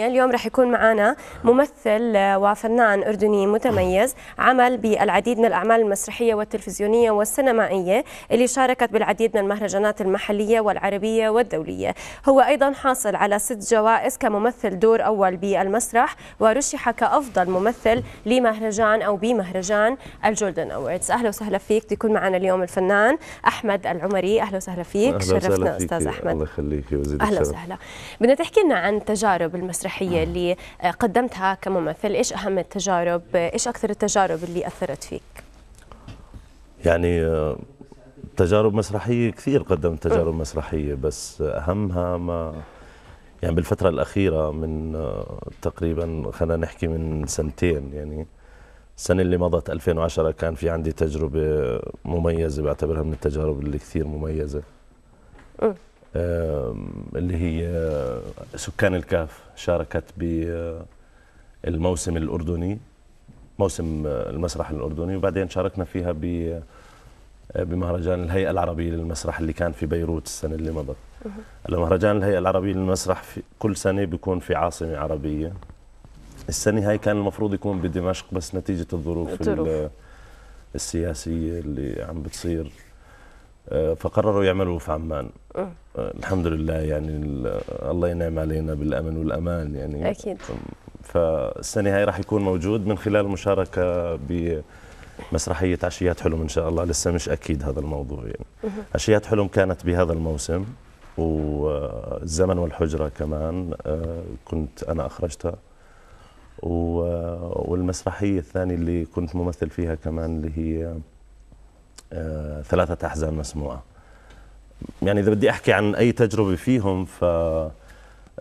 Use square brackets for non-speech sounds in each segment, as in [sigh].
الثانية اليوم رح يكون معنا ممثل آه، وفنان أردني متميز عمل بالعديد من الأعمال المسرحية والتلفزيونية والسينمائية اللي شاركت بالعديد من المهرجانات المحلية والعربية والدولية هو أيضا حاصل على ست جوائز كممثل دور أول بالمسرح ورشح كأفضل ممثل لمهرجان أو بمهرجان الجولدن أوردز أهلا وسهلا فيك تكون معنا اليوم الفنان أحمد العمري أهلا وسهلا فيك أهلا شرفنا أستاذ أحمد الله يخليك أهلا وسهلا بدنا تحكي لنا عن تجارب المسرح المسرحيه نعم. اللي آه، قدمتها كممثل ايش اهم التجارب آه، ايش اكثر التجارب اللي اثرت فيك يعني آه، تجارب مسرحيه كثير قدمت تجارب مسرحيه بس اهمها ما يعني بالفترة الأخيرة من تقريبا خلينا نحكي من سنتين يعني السنة اللي مضت 2010 كان في عندي تجربة مميزة بعتبرها من التجارب اللي كثير مميزة اللي هي سكان الكاف شاركت بالموسم آه، الأردني موسم آه، المسرح الأردني وبعدين شاركنا فيها ب آه، بمهرجان الهيئة العربية للمسرح اللي كان في بيروت السنة اللي مضت مهرجان الهيئة العربية للمسرح في كل سنة بيكون في عاصمة عربية السنة هاي كان المفروض يكون بدمشق بس نتيجة الظروف السياسية اللي عم بتصير فقرروا يعملوا في عمان الحمد لله يعني الله ينعم علينا بالامن والامان يعني اكيد فالسنه هاي راح يكون موجود من خلال المشاركه ب مسرحية عشيات حلم إن شاء الله لسه مش أكيد هذا الموضوع يعني عشيات حلم كانت بهذا الموسم والزمن والحجرة كمان آه، كنت أنا أخرجتها والمسرحية الثانية اللي كنت ممثل فيها كمان اللي هي آه، ثلاثة أحزان مسموعة يعني إذا بدي أحكي عن أي تجربة فيهم ف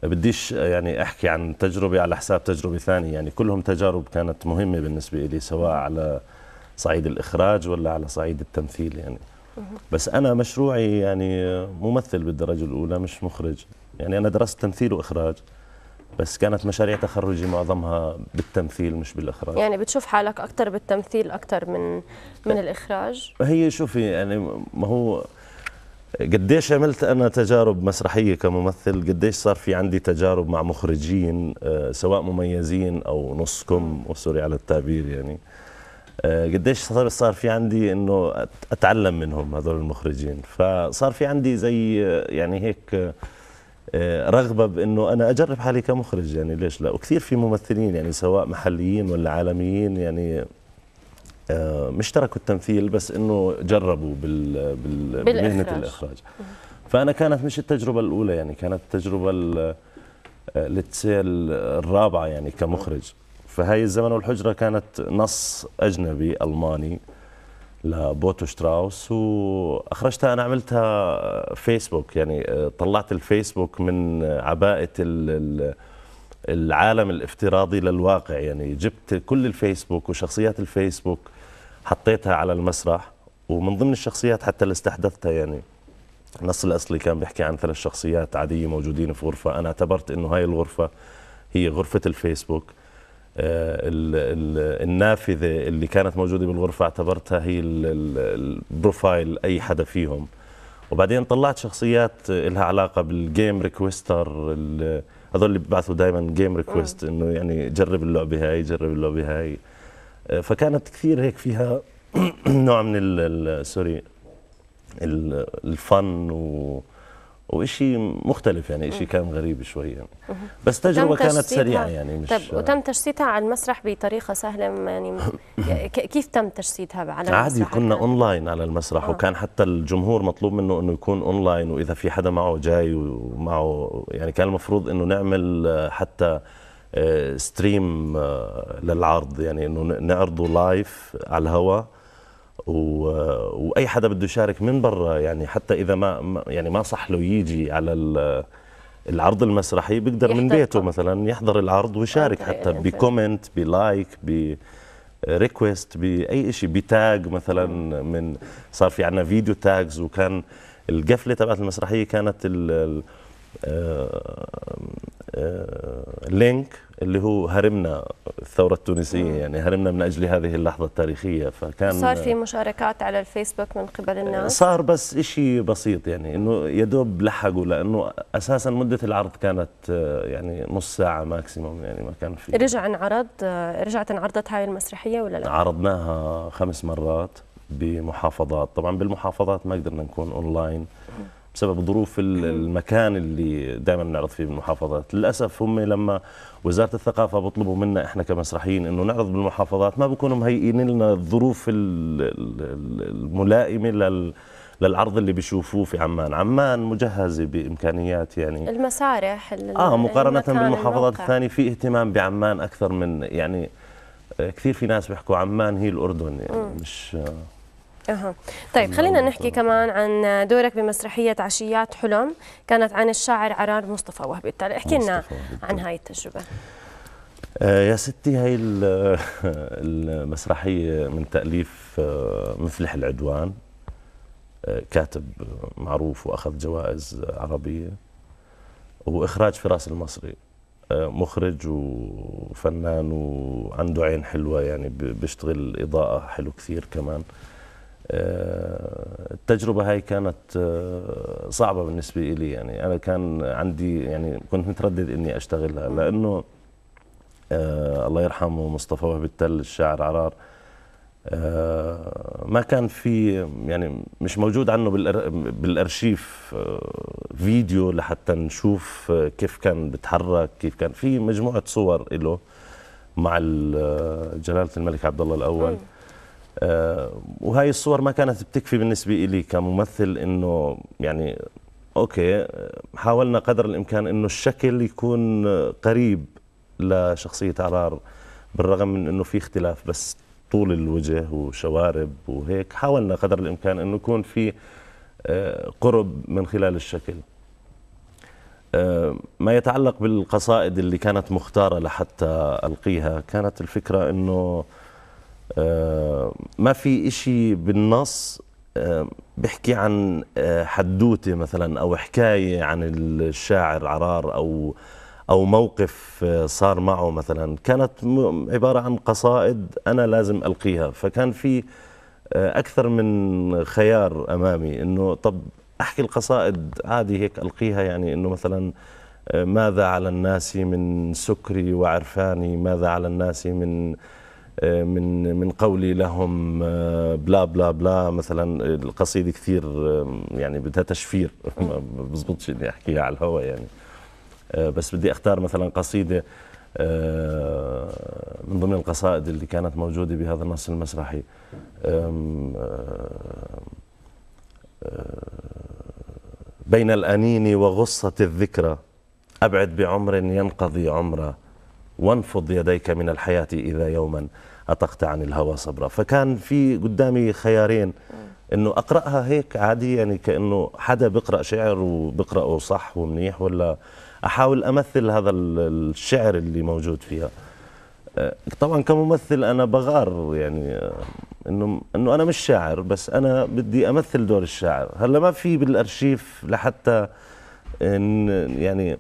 بديش يعني أحكي عن تجربة على حساب تجربة ثانية يعني كلهم تجارب كانت مهمة بالنسبة لي سواء على صعيد الإخراج ولا على صعيد التمثيل يعني بس أنا مشروعي يعني ممثل بالدرجة الأولى مش مخرج يعني أنا درست تمثيل وإخراج بس كانت مشاريع تخرجي معظمها بالتمثيل مش بالاخراج يعني بتشوف حالك اكثر بالتمثيل اكثر من من الاخراج هي شوفي يعني ما هو قديش عملت انا تجارب مسرحيه كممثل قديش صار في عندي تجارب مع مخرجين آه، سواء مميزين او نص كم وسوري على التعبير يعني آه، قديش صار صار في عندي انه اتعلم منهم هذول المخرجين فصار في عندي زي آه، يعني هيك آه، رغبه بانه انا اجرب حالي كمخرج يعني ليش لا وكثير في ممثلين يعني سواء محليين ولا عالميين يعني آه، مش تركوا التمثيل بس انه جربوا بال بال بمهنه الاخراج فانا كانت مش التجربه الاولى يعني كانت التجربه آه، لتسيل الرابعه يعني كمخرج فهي الزمن والحجره كانت نص اجنبي الماني لبوتو شتراوس واخرجتها انا عملتها فيسبوك آه، يعني آه، طلعت الفيسبوك من عباءه العالم الافتراضي للواقع يعني جبت كل الفيسبوك وشخصيات الفيسبوك حطيتها على المسرح ومن ضمن الشخصيات حتى اللي استحدثتها يعني النص الاصلي كان بيحكي عن ثلاث شخصيات عاديه موجودين في غرفه انا اعتبرت انه هاي الغرفه هي غرفه الفيسبوك آه، النافذة اللي كانت موجودة بالغرفة اعتبرتها هي البروفايل أي حدا فيهم وبعدين طلعت شخصيات لها علاقة بالجيم ريكويستر هذول اللي ببعثوا دائما جيم ريكويست انه يعني جرب اللعبة هاي جرب اللعبة هاي آه، فكانت كثير هيك فيها [clears throat] نوع من سوري الفن و وإشي مختلف يعني إشي كان غريب شوي يعني بس تجربة كانت سريعة يعني مش طب وتم تجسيدها على المسرح بطريقة سهلة يعني [laughs] كيف تم تجسيدها على المسرح؟ عادي كنا أونلاين على المسرح آه. وكان حتى الجمهور مطلوب منه إنه يكون أونلاين وإذا في حدا معه جاي ومعه يعني كان المفروض إنه نعمل حتى ستريم آه، آه، للعرض يعني إنه نعرضه لايف على الهواء واي حدا بده يشارك من برا يعني حتى اذا ما يعني ما صح له يجي على العرض المسرحي بيقدر من بيته مثلا يحضر العرض ويشارك حتى بكومنت بلايك ب ريكويست باي شيء بتاج مثلا من صار في عندنا فيديو تاجز وكان القفله تبعت المسرحيه كانت ال... لينك اللي هو هرمنا الثورة التونسية يعني هرمنا من أجل هذه اللحظة التاريخية فكان صار في مشاركات على الفيسبوك من قبل آه، الناس صار بس إشي بسيط يعني إنه يدوب لحقوا لأنه أساسا مدة العرض كانت آه، يعني نص ساعة ماكسيموم يعني ما كان في رجع انعرض آه، رجعت انعرضت هاي المسرحية ولا لا؟ عرضناها خمس مرات بمحافظات طبعا بالمحافظات ما قدرنا نكون أونلاين بسبب ظروف المكان اللي دائما بنعرض فيه بالمحافظات للاسف هم لما وزاره الثقافه بيطلبوا منا احنا كمسرحيين انه نعرض بالمحافظات ما بكونوا مهيئين لنا الظروف الملائمه لل للعرض اللي بيشوفوه في عمان عمان مجهزة بإمكانيات يعني المسارح آه مقارنة بالمحافظات الثانية في اهتمام بعمان أكثر من يعني آه، كثير في ناس بيحكوا عمان هي الأردن يعني مش آه، اها طيب خلينا نحكي كمان عن دورك بمسرحيه عشيات حلم كانت عن الشاعر عرار مصطفى وهبي بالتالي احكي لنا عن طيب. هاي التجربه آه، يا ستي هاي [laughs] المسرحيه من تاليف آه، مفلح العدوان آه، كاتب معروف واخذ جوائز عربيه واخراج فراس المصري مخرج وفنان وعنده عين حلوه يعني بيشتغل اضاءه حلو كثير كمان آه، التجربة هاي كانت آه، صعبة بالنسبة لي يعني أنا كان عندي يعني كنت متردد إني أشتغلها لأنه آه، الله يرحمه مصطفى وهب التل الشاعر عرار ما كان في يعني مش موجود عنه بالارشيف فيديو لحتى نشوف كيف كان بتحرك كيف كان في مجموعه صور له مع جلاله الملك عبد الله الاول آه، وهي الصور ما كانت بتكفي بالنسبة لي كممثل إنه يعني أوكي آه، حاولنا قدر الإمكان إنه الشكل يكون قريب لشخصية عرار بالرغم من إنه في اختلاف بس طول الوجه وشوارب وهيك حاولنا قدر الإمكان إنه يكون في آه، قرب من خلال الشكل ما يتعلق بالقصائد اللي كانت مختارة لحتى ألقيها كانت الفكرة أنه آه، ما في إشي بالنص آه، بحكي عن آه، حدوتة مثلا أو حكاية عن الشاعر عرار أو أو موقف صار معه مثلا كانت عبارة عن قصائد أنا لازم ألقيها فكان في أكثر من خيار أمامي إنه طب أحكي القصائد عادي هيك ألقيها يعني إنه مثلا ماذا على الناس من سكري وعرفاني ماذا على الناس من آه، من من قولي لهم آه، بلا بلا بلا مثلا القصيده كثير آه، يعني بدها تشفير [laughs] ما بزبطش اني احكيها على الهواء يعني بس بدي اختار مثلا قصيده من ضمن القصائد اللي كانت موجوده بهذا النص المسرحي بين الأنين وغصة الذكرى أبعد بعمر ينقضي عمره وانفض يديك من الحياة إذا يوما أطقت عن الهوى صبرا فكان في قدامي خيارين انه اقراها هيك عادي يعني كانه حدا بيقرا شعر وبقراه صح ومنيح ولا احاول امثل هذا الشعر اللي موجود فيها آه، طبعا كممثل انا بغار يعني آه، انه انه انا مش شاعر بس انا بدي امثل دور الشاعر هلا ما في بالارشيف لحتى إن يعني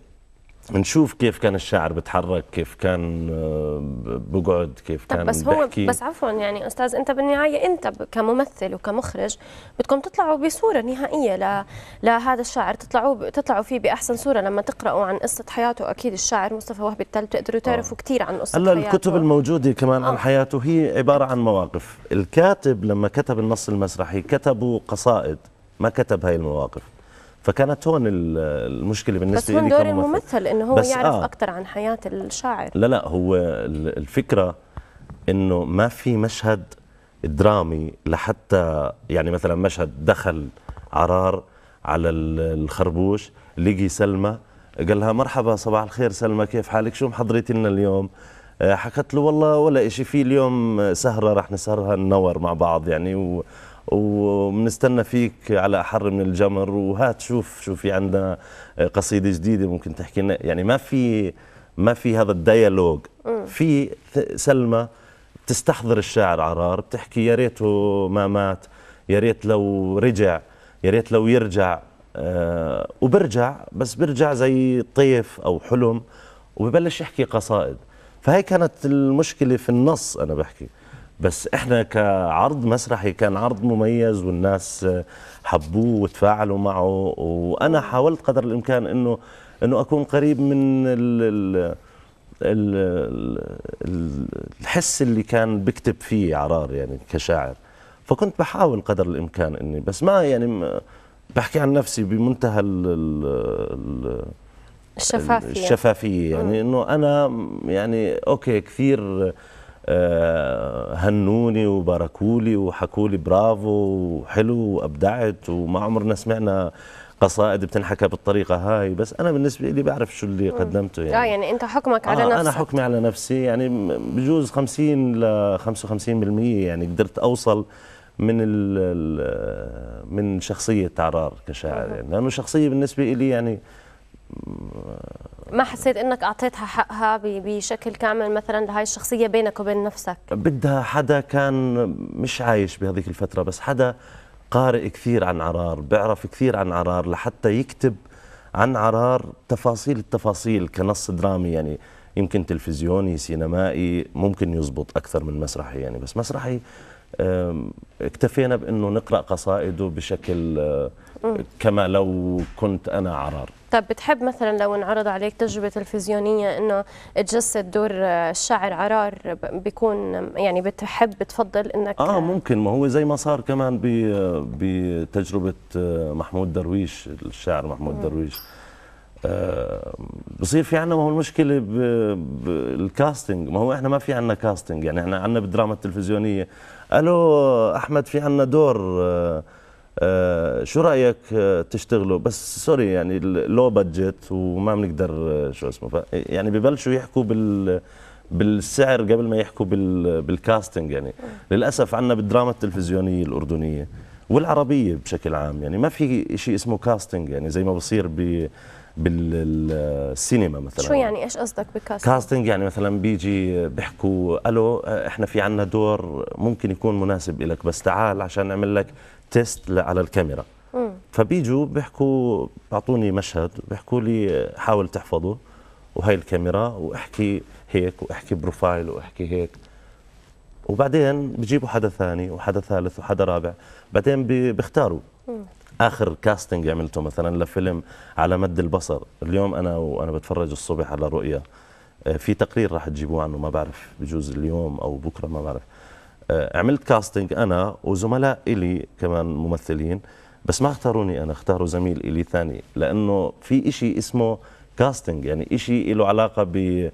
نشوف كيف كان الشاعر بيتحرك كيف كان آه، بقعد كيف كان بس هو بحكي. بس عفوا يعني استاذ انت بالنهايه انت كممثل وكمخرج بدكم تطلعوا بصوره نهائيه ل... لهذا الشاعر تطلعوا تطلعوا فيه باحسن صوره لما تقراوا عن قصه حياته اكيد الشاعر مصطفى وهبي التل بتقدروا آه. تعرفوا آه. كثير عن قصه هلا الكتب الموجوده كمان آه. عن حياته هي عباره عن مواقف الكاتب لما كتب النص المسرحي كتبوا قصائد ما كتب هاي المواقف فكانت هون المشكله بالنسبه لي بس هون دور الممثل انه هو يعرف آه اكثر عن حياه الشاعر لا لا هو الفكره انه ما في مشهد درامي لحتى يعني مثلا مشهد دخل عرار على الخربوش لقي سلمى قال لها مرحبا صباح الخير سلمى كيف حالك شو محضرتي لنا اليوم آه، حكت له والله ولا شيء في اليوم سهره رح نسهرها النور مع بعض يعني و وبنستنى فيك على احر من الجمر وهات شوف شو في عندنا قصيده جديده ممكن تحكي لنا يعني ما في ما في هذا الديالوج في سلمى بتستحضر الشاعر عرار بتحكي يا ريته ما مات يا ريت لو رجع يا ريت لو يرجع أه وبرجع بس برجع زي طيف او حلم وببلش يحكي قصائد فهي كانت المشكله في النص انا بحكي بس احنا كعرض مسرحي كان عرض مميز والناس حبوه وتفاعلوا معه وانا حاولت قدر الامكان انه انه اكون قريب من ال ال الحس اللي كان بكتب فيه عرار يعني كشاعر فكنت بحاول قدر الامكان اني بس ما يعني بحكي عن نفسي بمنتهى الـ ال الشفافيه الشفافيه يعني انه انا يعني اوكي كثير آه، هنوني وباركولي وحكولي برافو وحلو وابدعت وما عمرنا سمعنا قصائد بتنحكى بالطريقه هاي بس انا بالنسبه لي بعرف شو اللي قدمته يعني اه يعني انت حكمك على آه، نفسك انا حكمي على نفسي يعني بجوز 50 ل 55% يعني قدرت اوصل من من شخصيه عرار كشاعر يعني لانه شخصيه بالنسبه لي يعني ما حسيت انك اعطيتها حقها بشكل كامل مثلا لهي الشخصيه بينك وبين نفسك بدها حدا كان مش عايش بهذيك الفتره بس حدا قارئ كثير عن عرار بيعرف كثير عن عرار لحتى يكتب عن عرار تفاصيل التفاصيل كنص درامي يعني يمكن تلفزيوني سينمائي ممكن يزبط اكثر من مسرحي يعني بس مسرحي اكتفينا بانه نقرا قصائده بشكل آه، كما لو كنت أنا عرار طب بتحب مثلا لو انعرض عليك تجربة تلفزيونية انه تجسد دور الشاعر عرار بيكون يعني بتحب بتفضل انك اه ممكن ما هو زي ما صار كمان بتجربة آه، محمود درويش الشاعر محمود م. درويش آه بصير في عندنا ما هو المشكله بالكاستنج ما هو احنا ما في عندنا كاستنج يعني احنا عندنا بالدراما التلفزيونيه الو احمد في عندنا دور آه آه، شو رايك آه، تشتغلوا بس سوري يعني لو بادجت وما بنقدر آه، شو اسمه يعني ببلشوا يحكوا بال بالسعر قبل ما يحكوا بال بالكاستنج يعني للاسف عندنا بالدراما التلفزيونيه الاردنيه والعربيه بشكل عام يعني ما في شيء اسمه كاستنج يعني زي ما بصير ب بالسينما مثلا شو يعني ايش قصدك بكاستنج؟ كاستنج يعني مثلا بيجي بيحكوا الو احنا في عندنا دور ممكن يكون مناسب لك بس تعال عشان نعمل لك تيست على الكاميرا فبيجوا بيحكوا بيعطوني مشهد بيحكوا لي حاول تحفظه وهي الكاميرا واحكي هيك واحكي بروفايل واحكي هيك وبعدين بجيبوا حدا ثاني وحدا ثالث وحدا رابع بعدين بيختاروا اخر كاستنج عملته مثلا لفيلم على مد البصر اليوم انا وانا بتفرج الصبح على رؤيا آه، في تقرير راح تجيبوه عنه ما بعرف بجوز اليوم او بكره ما بعرف آه، عملت كاستنج انا وزملاء الي كمان ممثلين بس ما اختاروني انا اختاروا زميل الي ثاني لانه في شيء اسمه كاستنج يعني شيء له علاقه ب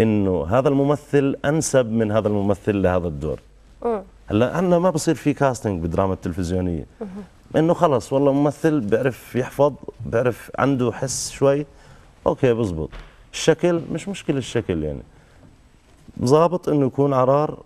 انه هذا الممثل انسب من هذا الممثل لهذا الدور هلا عندنا ما بصير في كاستنج بالدراما التلفزيونيه انه خلص والله ممثل بيعرف يحفظ بيعرف عنده حس شوي اوكي بزبط الشكل مش مشكله الشكل يعني ظابط انه يكون عرار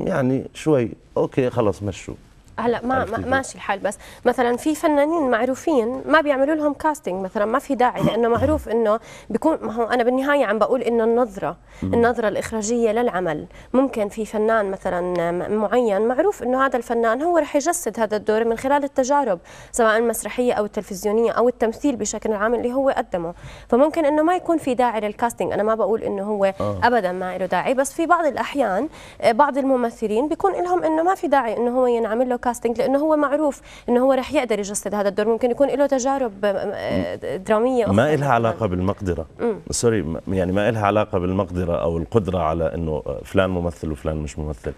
يعني شوي اوكي خلص مشوا هلا ما, ماشي الحال بس مثلا في فنانين معروفين ما بيعملوا لهم كاستنج مثلا ما في داعي لانه معروف انه بيكون ما هو انا بالنهايه عم بقول انه النظره النظره الاخراجيه للعمل ممكن في فنان مثلا معين معروف انه هذا الفنان هو رح يجسد هذا الدور من خلال التجارب سواء المسرحيه او التلفزيونيه او التمثيل بشكل عام اللي هو قدمه فممكن انه ما يكون في داعي للكاستنج انا ما بقول انه هو آه. ابدا ما له داعي بس في بعض الاحيان آه، بعض الممثلين بيكون لهم انه ما في داعي انه هو ينعمل له كاستنج لانه هو معروف انه هو رح يقدر يجسد هذا الدور ممكن يكون له تجارب آه، آه، دراميه ما لها علاقه بالمقدره سوري يعني ما لها علاقه بالمقدره او القدره على انه آه، فلان ممثل وفلان مش ممثل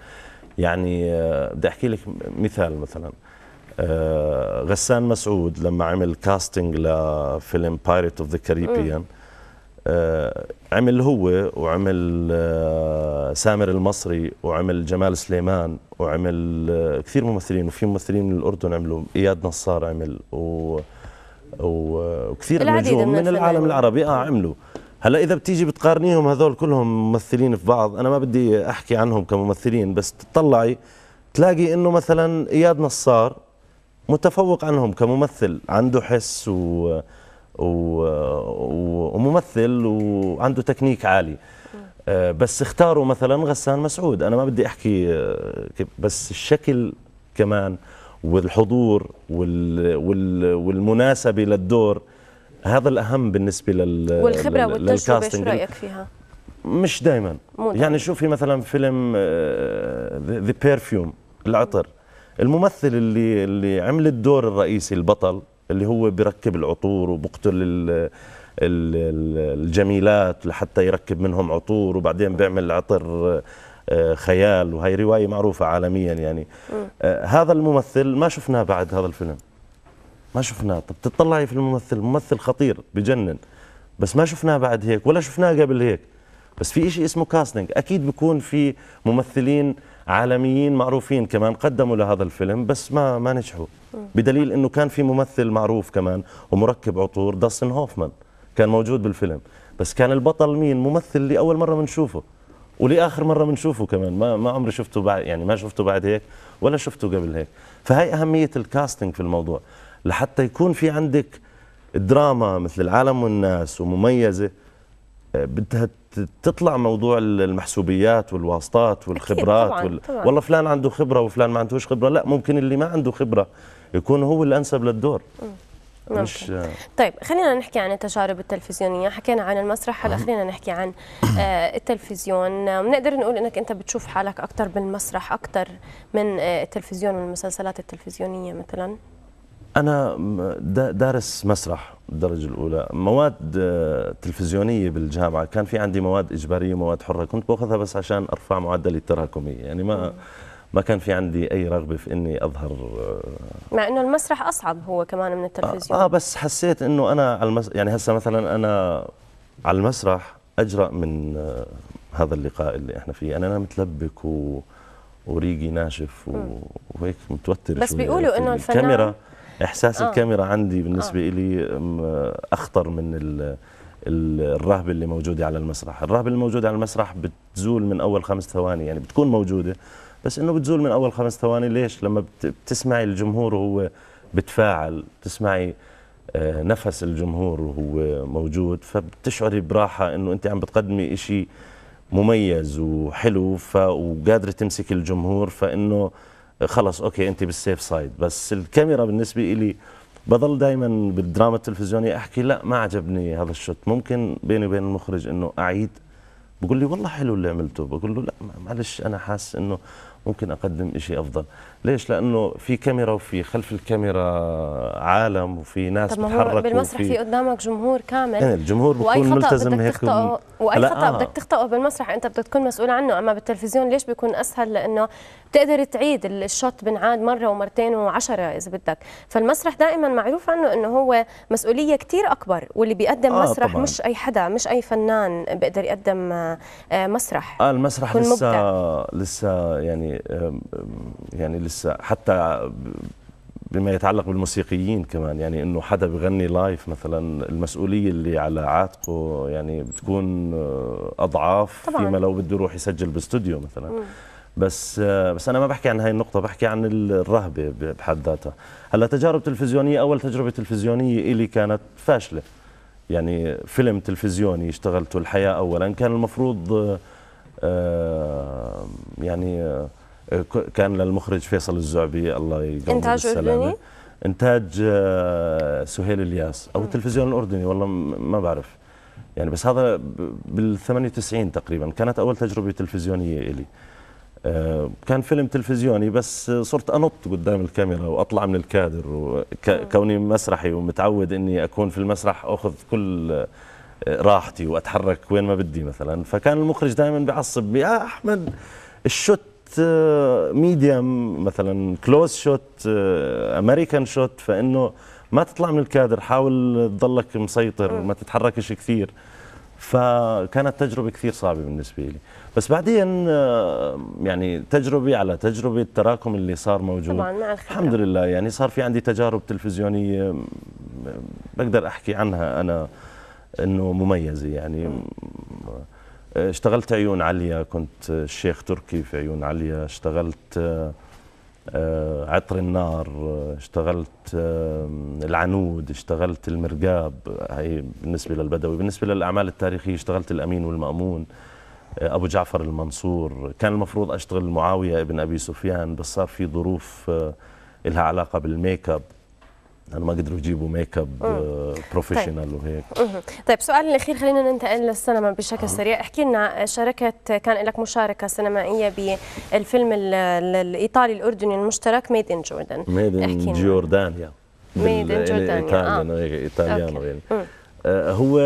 يعني بدي احكي لك مثال مثلا غسان مسعود لما عمل كاستنج لفيلم بايرت اوف ذا كاريبيان آه، عمل هو وعمل آه، سامر المصري وعمل جمال سليمان وعمل آه، كثير ممثلين وفي ممثلين من الاردن عملوا اياد نصار عمل و وكثير نجوم من, من العالم العربي اه عملوا هلا اذا بتيجي بتقارنيهم هذول كلهم ممثلين في بعض انا ما بدي احكي عنهم كممثلين بس تطلعي تلاقي انه مثلا اياد نصار متفوق عنهم كممثل عنده حس و وممثل وعنده تكنيك عالي آه، بس اختاروا مثلا غسان مسعود انا ما بدي احكي آه، بس الشكل كمان والحضور والمناسبه للدور هذا الاهم بالنسبه لل والخبره والتجربه شو رايك فيها مش دائما يعني شوفي مثلا فيلم ذا آه، بيرفيوم العطر الممثل اللي اللي عمل الدور الرئيسي البطل اللي هو بيركب العطور وبقتل الجميلات لحتى يركب منهم عطور وبعدين بيعمل عطر آه، خيال وهي رواية معروفة عالميا يعني آه، هذا الممثل ما شفناه بعد هذا الفيلم ما شفناه طب تطلعي في الممثل ممثل خطير بجنن بس ما شفناه بعد هيك ولا شفناه قبل هيك بس في شيء اسمه كاستنج اكيد بيكون في ممثلين عالميين معروفين كمان قدموا لهذا الفيلم بس ما ما نجحوا بدليل انه كان في ممثل معروف كمان ومركب عطور داستن هوفمان كان موجود بالفيلم بس كان البطل مين ممثل اللي اول مره بنشوفه ولاخر مره بنشوفه كمان ما ما عمري شفته بعد يعني ما شفته بعد هيك ولا شفته قبل هيك فهي اهميه الكاستنج في الموضوع لحتى يكون في عندك دراما مثل العالم والناس ومميزه بدها تطلع موضوع المحسوبيات والواسطات والخبرات طبعاً وال... طبعاً. والله فلان عنده خبره وفلان ما عندهوش خبره لا ممكن اللي ما عنده خبره يكون هو الانسب للدور مش طيب خلينا نحكي عن التجارب التلفزيونيه حكينا عن المسرح هلا خلينا نحكي عن آه، التلفزيون بنقدر نقول انك انت بتشوف حالك اكثر بالمسرح اكثر من آه، التلفزيون والمسلسلات التلفزيونيه مثلا أنا دارس مسرح الدرجة الأولى مواد آه، تلفزيونية بالجامعة كان في عندي مواد إجبارية ومواد حرة كنت باخذها بس عشان أرفع معدلي التراكمية يعني ما ما كان في عندي أي رغبة في إني أظهر آه. مع إنه المسرح أصعب هو كمان من التلفزيون آه, آه بس حسيت إنه أنا على المس... يعني هسه مثلا أنا على المسرح أجرأ من آه، هذا اللقاء اللي إحنا فيه أنا يعني أنا متلبك و... وريقي ناشف و... وهيك متوتر بس بيقولوا إنه الفنان الكاميرا احساس آه. الكاميرا عندي بالنسبه آه. لي اخطر من الرهبه اللي موجوده على المسرح الرهبه اللي موجوده على المسرح بتزول من اول خمس ثواني يعني بتكون موجوده بس انه بتزول من اول خمس ثواني ليش لما بتسمعي الجمهور وهو بتفاعل بتسمعي آه، نفس الجمهور وهو موجود فبتشعري براحه انه انت عم بتقدمي شيء مميز وحلو وقادره تمسك الجمهور فانه خلص اوكي انت بالسيف سايد بس الكاميرا بالنسبه لي بضل دائما بالدراما التلفزيونيه احكي لا ما عجبني هذا الشوت ممكن بيني وبين المخرج انه اعيد بقول لي والله حلو اللي عملته بقول له لا معلش انا حاسس انه ممكن اقدم شيء افضل ليش لانه في كاميرا وفي خلف الكاميرا عالم وفي ناس طب بتحرك بالمسرح في قدامك جمهور كامل يعني الجمهور بيكون ملتزم هيك واي خطا آه. بدك تخطئه بالمسرح انت بدك تكون مسؤول عنه اما بالتلفزيون ليش بيكون اسهل لانه بتقدر تعيد الشوت بنعاد مره ومرتين وعشرة اذا بدك فالمسرح دائما معروف عنه انه هو مسؤوليه كثير اكبر واللي بيقدم آه مسرح طبعاً. مش اي حدا مش اي فنان بيقدر يقدم آه، آه، مسرح اه المسرح لسه لسه يعني يعني لسه حتى بما يتعلق بالموسيقيين كمان يعني انه حدا بغني لايف مثلا المسؤوليه اللي على عاتقه يعني بتكون آه، اضعاف طبعاً. فيما لو بده يروح يسجل باستوديو مثلا مم. بس بس انا ما بحكي عن هاي النقطه بحكي عن الرهبه بحد ذاتها هلا تجارب تلفزيونيه اول تجربه تلفزيونيه الي كانت فاشله يعني فيلم تلفزيوني اشتغلته الحياه اولا كان المفروض آه، يعني آه، كان للمخرج فيصل الزعبي الله يقوم انتاج اردني انتاج آه، سهيل الياس او التلفزيون الاردني والله ما بعرف يعني بس هذا بال 98 تقريبا كانت اول تجربه تلفزيونيه الي آه، كان فيلم تلفزيوني بس صرت انط قدام الكاميرا واطلع من الكادر آه. كوني مسرحي ومتعود اني اكون في المسرح اخذ كل آه، راحتي واتحرك وين ما بدي مثلا فكان المخرج دائما بيعصب يا احمد الشوت ميديم مثلا كلوز شوت امريكان شوت فانه ما تطلع من الكادر حاول تضلك مسيطر ما تتحركش كثير فكانت تجربه كثير صعبه بالنسبه لي بس بعدين آه، يعني تجربه على تجربه التراكم اللي صار موجود طبعا مع الخبرة. الحمد لله يعني صار في عندي تجارب تلفزيونيه بقدر احكي عنها انا انه مميزه يعني اشتغلت عيون عليا كنت الشيخ تركي في عيون عليا اشتغلت آه، آه، عطر النار اشتغلت العنود اشتغلت المرقاب هي بالنسبه للبدوي بالنسبه للاعمال التاريخيه اشتغلت الامين والمامون ابو جعفر المنصور كان المفروض اشتغل معاويه ابن ابي سفيان بس صار في ظروف آه، لها علاقه بالميك اب انا ما قدروا يجيبوا ميك اب بروفيشنال طيب. وهيك طيب سؤال الاخير خلينا ننتقل للسينما بشكل آه. سريع احكي لنا شاركت كان لك مشاركه سينمائيه بالفيلم الايطالي الاردني المشترك ميد ان جوردن ميد ان جوردانيا ميد ان جوردانيا ايطاليانو آه. هو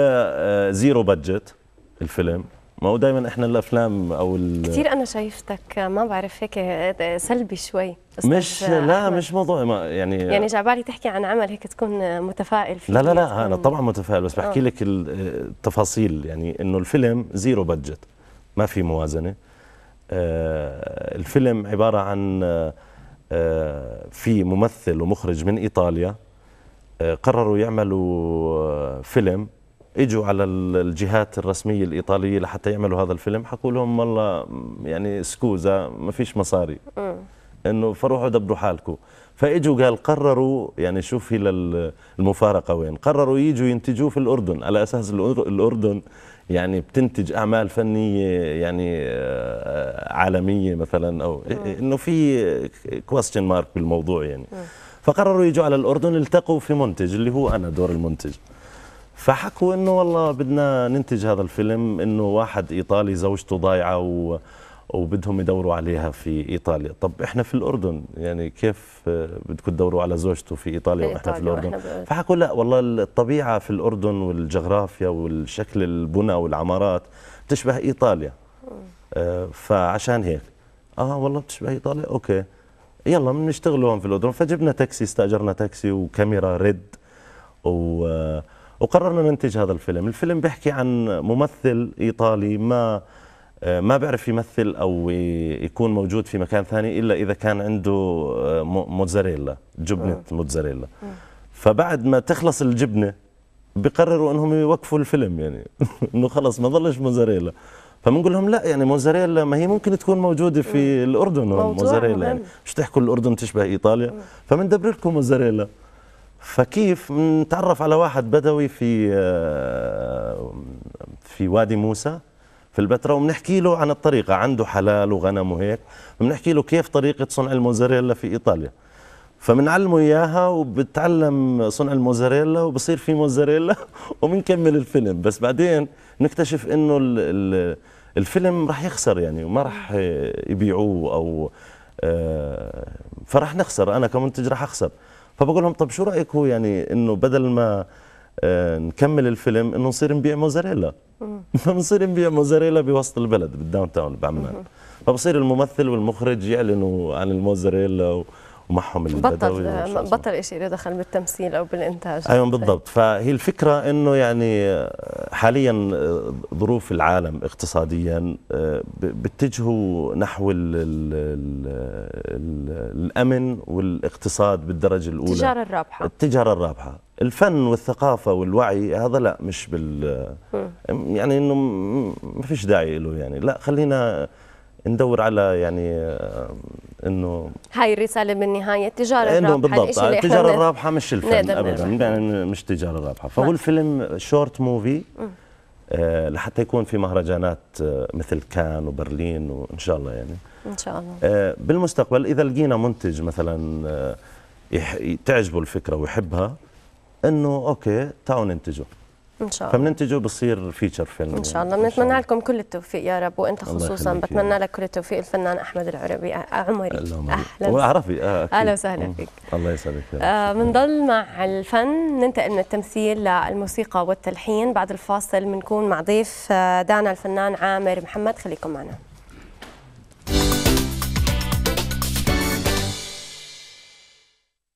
زيرو آه، بادجت الفيلم ما هو دايما احنا الافلام او كثير انا شايفتك ما بعرف هيك سلبي شوي مش لا أحمد. مش موضوع ما يعني يعني بالي تحكي عن عمل هيك تكون متفائل فيه لا لا لا انا طبعا متفائل بس بحكي آه. لك التفاصيل يعني انه الفيلم زيرو بادجت ما في موازنه آه، الفيلم عباره عن آه، في ممثل ومخرج من ايطاليا قرروا يعملوا فيلم اجوا على الجهات الرسميه الايطاليه لحتى يعملوا هذا الفيلم حكوا لهم والله يعني سكوزا ما فيش مصاري انه فروحوا دبروا حالكم فاجوا قال قرروا يعني شوفي المفارقه وين قرروا يجوا ينتجوا في الاردن على اساس الاردن يعني بتنتج اعمال فنيه يعني آه، عالميه مثلا او انه في كويستشن مارك بالموضوع يعني فقرروا يجوا على الاردن التقوا في منتج اللي هو انا دور المنتج فحكوا انه والله بدنا ننتج هذا الفيلم انه واحد ايطالي زوجته ضايعه و... وبدهم يدوروا عليها في ايطاليا طب احنا في الاردن يعني كيف بدكم تدوروا على زوجته في ايطاليا واحنا في الاردن فحكوا لا والله الطبيعه في الاردن والجغرافيا والشكل البنى والعمارات بتشبه ايطاليا آه، فعشان هيك اه والله بتشبه ايطاليا اوكي يلا بنشتغل هون في الاردن فجبنا تاكسي استاجرنا تاكسي وكاميرا ريد و آه وقررنا ننتج هذا الفيلم الفيلم بيحكي عن ممثل إيطالي ما آه، ما بيعرف يمثل أو يكون موجود في مكان ثاني إلا إذا كان عنده آه، موتزاريلا جبنة موتزاريلا فبعد ما تخلص الجبنة بقرروا انهم يوقفوا الفيلم يعني [laughs] انه خلص ما ضلش موزاريلا فبنقول لهم لا يعني موزاريلا ما هي ممكن تكون موجوده في الاردن موزاريلا يعني مش تحكوا الاردن تشبه ايطاليا فبندبر لكم موزاريلا فكيف نتعرف على واحد بدوي في آه، في وادي موسى في البتراء وبنحكي له عن الطريقه عنده حلال وغنم وهيك بنحكي له كيف طريقه صنع الموزاريلا في ايطاليا فبنعلمه اياها وبتعلم صنع الموزاريلا وبصير في موزاريلا [laughs] وبنكمل الفيلم بس بعدين نكتشف انه الفيلم راح يخسر يعني وما راح يبيعوه او آه، فرح نخسر انا كمنتج راح اخسر فبقول لهم طب شو رايك هو يعني انه بدل ما آه، نكمل الفيلم انه نصير نبيع موزاريلا فبنصير [laughs] نبيع موزاريلا بوسط البلد بالداون تاون بعمان فبصير الممثل والمخرج يعلنوا عن الموزاريلا و... ومعهم البدوي آه، بطل بطل شيء دخل بالتمثيل او بالانتاج ايوه بالضبط طيب. فهي الفكره انه يعني آه، حاليا آه، ظروف العالم اقتصاديا بتجهوا نحو الـ الـ الـ الامن والاقتصاد بالدرجه الاولى التجاره الرابحه التجاره الرابحه الفن والثقافة والوعي هذا لا مش بال يعني انه ما فيش داعي له يعني لا خلينا ندور على يعني آه، انه هاي الرساله من نهايه التجاره الرابحه بالضبط التجاره الرابحه مش الفيلم ابدا يعني مش تجاره رابحه نعم. فهو الفيلم شورت موفي آه لحتى يكون في مهرجانات آه مثل كان وبرلين وان شاء الله يعني ان شاء الله آه بالمستقبل اذا لقينا منتج مثلا آه تعجبه الفكره ويحبها انه اوكي تعالوا ننتجه ان شاء الله فبننتجه بصير فيتشر فيلم ان شاء الله بنتمنى لكم كل التوفيق يا رب وانت خصوصا بتمنى لك كل التوفيق الفنان احمد العربي عمري اهلا وعرفي اه اهلا وسهلا فيك الله يسعدك آه، بنضل مع الفن ننتقل من التمثيل للموسيقى والتلحين بعد الفاصل بنكون مع ضيف آه، دانا الفنان عامر محمد خليكم معنا